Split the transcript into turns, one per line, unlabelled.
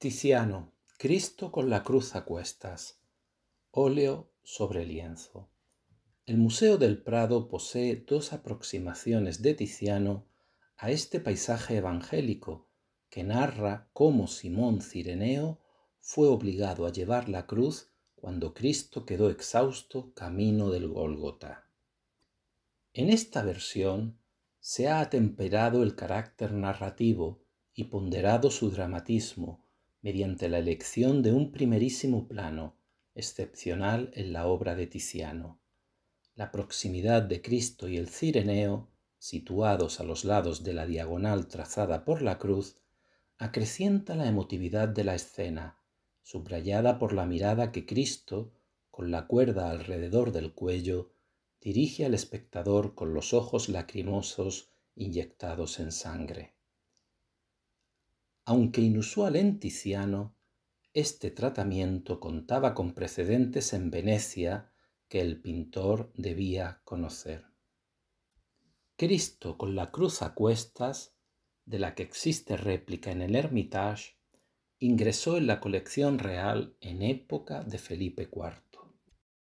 Tiziano, Cristo con la cruz a cuestas. Óleo sobre lienzo. El Museo del Prado posee dos aproximaciones de Tiziano a este paisaje evangélico que narra cómo Simón Cireneo fue obligado a llevar la cruz cuando Cristo quedó exhausto camino del Gólgota. En esta versión se ha atemperado el carácter narrativo y ponderado su dramatismo, mediante la elección de un primerísimo plano, excepcional en la obra de Tiziano. La proximidad de Cristo y el cireneo, situados a los lados de la diagonal trazada por la cruz, acrecienta la emotividad de la escena, subrayada por la mirada que Cristo, con la cuerda alrededor del cuello, dirige al espectador con los ojos lacrimosos inyectados en sangre. Aunque inusual en Tiziano, este tratamiento contaba con precedentes en Venecia que el pintor debía conocer. Cristo con la cruz a cuestas, de la que existe réplica en el Hermitage, ingresó en la colección real en época de Felipe IV.